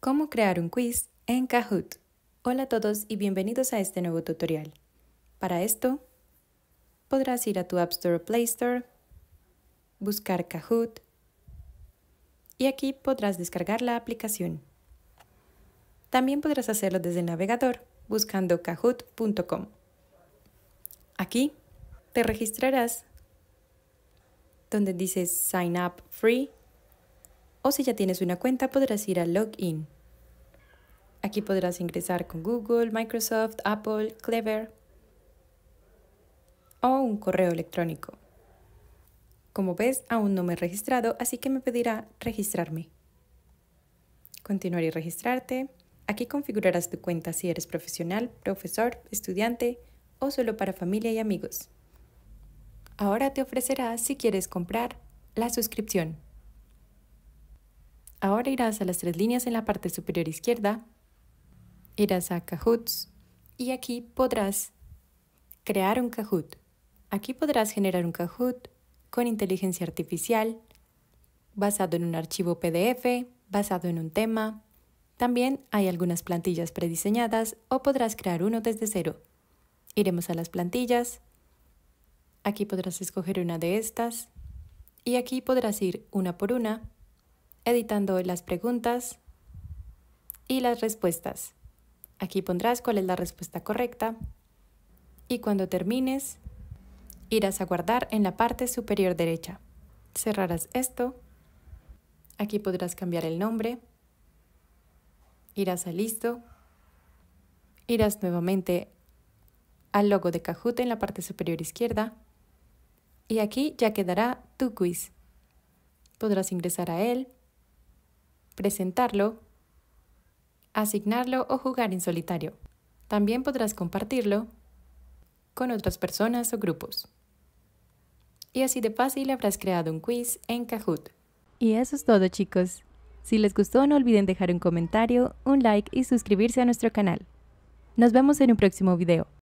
¿Cómo crear un quiz en Kahoot? Hola a todos y bienvenidos a este nuevo tutorial. Para esto, podrás ir a tu App Store o Play Store, buscar Kahoot y aquí podrás descargar la aplicación. También podrás hacerlo desde el navegador buscando kahoot.com. Aquí te registrarás donde dice Sign Up Free o si ya tienes una cuenta podrás ir a Login. Aquí podrás ingresar con Google, Microsoft, Apple, Clever o un correo electrónico. Como ves, aún no me he registrado, así que me pedirá registrarme. Continuar y registrarte. Aquí configurarás tu cuenta si eres profesional, profesor, estudiante o solo para familia y amigos. Ahora te ofrecerá si quieres comprar la suscripción. Ahora irás a las tres líneas en la parte superior izquierda, irás a Cahoots y aquí podrás crear un Kahoot. Aquí podrás generar un Kahoot con inteligencia artificial, basado en un archivo PDF, basado en un tema. También hay algunas plantillas prediseñadas o podrás crear uno desde cero. Iremos a las plantillas. Aquí podrás escoger una de estas y aquí podrás ir una por una editando las preguntas y las respuestas. Aquí pondrás cuál es la respuesta correcta y cuando termines irás a guardar en la parte superior derecha. Cerrarás esto. Aquí podrás cambiar el nombre. Irás a listo. Irás nuevamente al logo de Kahoot en la parte superior izquierda. Y aquí ya quedará tu quiz. Podrás ingresar a él presentarlo, asignarlo o jugar en solitario. También podrás compartirlo con otras personas o grupos. Y así de fácil habrás creado un quiz en Kahoot. Y eso es todo chicos. Si les gustó no olviden dejar un comentario, un like y suscribirse a nuestro canal. Nos vemos en un próximo video.